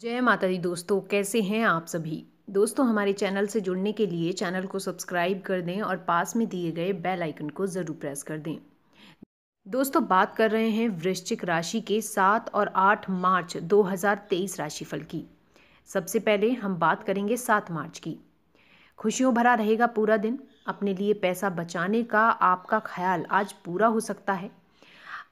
जय माता दी दोस्तों कैसे हैं आप सभी दोस्तों हमारे चैनल से जुड़ने के लिए चैनल को सब्सक्राइब कर दें और पास में दिए गए बेल आइकन को ज़रूर प्रेस कर दें दोस्तों बात कर रहे हैं वृश्चिक राशि के सात और आठ मार्च 2023 राशिफल की सबसे पहले हम बात करेंगे सात मार्च की खुशियों भरा रहेगा पूरा दिन अपने लिए पैसा बचाने का आपका ख्याल आज पूरा हो सकता है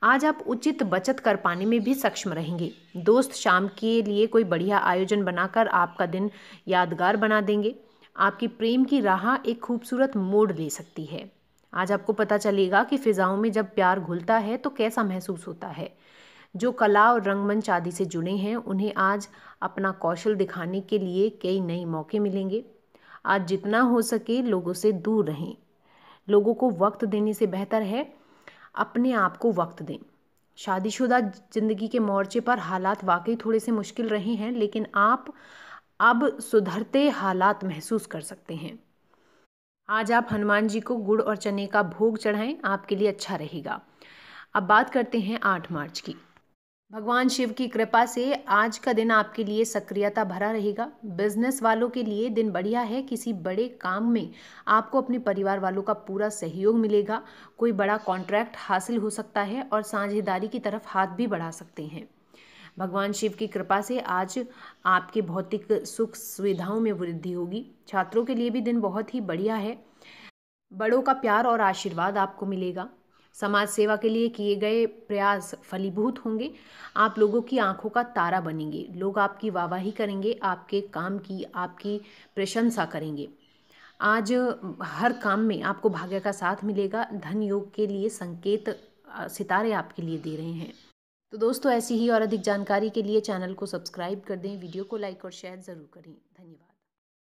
आज आप उचित बचत कर पाने में भी सक्षम रहेंगे दोस्त शाम के लिए कोई बढ़िया आयोजन बनाकर आपका दिन यादगार बना देंगे आपकी प्रेम की राह एक खूबसूरत मोड़ ले सकती है आज आपको पता चलेगा कि फिज़ाओं में जब प्यार घुलता है तो कैसा महसूस होता है जो कला और रंगमंच आदि से जुड़े हैं उन्हें आज अपना कौशल दिखाने के लिए कई नए मौके मिलेंगे आज जितना हो सके लोगों से दूर रहें लोगों को वक्त देने से बेहतर है अपने आप को वक्त दें शादीशुदा ज़िंदगी के मोर्चे पर हालात वाकई थोड़े से मुश्किल रहे हैं लेकिन आप अब सुधरते हालात महसूस कर सकते हैं आज आप हनुमान जी को गुड़ और चने का भोग चढ़ाएं आपके लिए अच्छा रहेगा अब बात करते हैं आठ मार्च की भगवान शिव की कृपा से आज का दिन आपके लिए सक्रियता भरा रहेगा बिजनेस वालों के लिए दिन बढ़िया है किसी बड़े काम में आपको अपने परिवार वालों का पूरा सहयोग मिलेगा कोई बड़ा कॉन्ट्रैक्ट हासिल हो सकता है और साझेदारी की तरफ हाथ भी बढ़ा सकते हैं भगवान शिव की कृपा से आज आपके भौतिक सुख सुविधाओं में वृद्धि होगी छात्रों के लिए भी दिन बहुत ही बढ़िया है बड़ों का प्यार और आशीर्वाद आपको मिलेगा समाज सेवा के लिए किए गए प्रयास फलीभूत होंगे आप लोगों की आंखों का तारा बनेंगे लोग आपकी वाहवाही करेंगे आपके काम की आपकी प्रशंसा करेंगे आज हर काम में आपको भाग्य का साथ मिलेगा धन योग के लिए संकेत सितारे आपके लिए दे रहे हैं तो दोस्तों ऐसी ही और अधिक जानकारी के लिए चैनल को सब्सक्राइब कर दें वीडियो को लाइक और शेयर ज़रूर करें धन्यवाद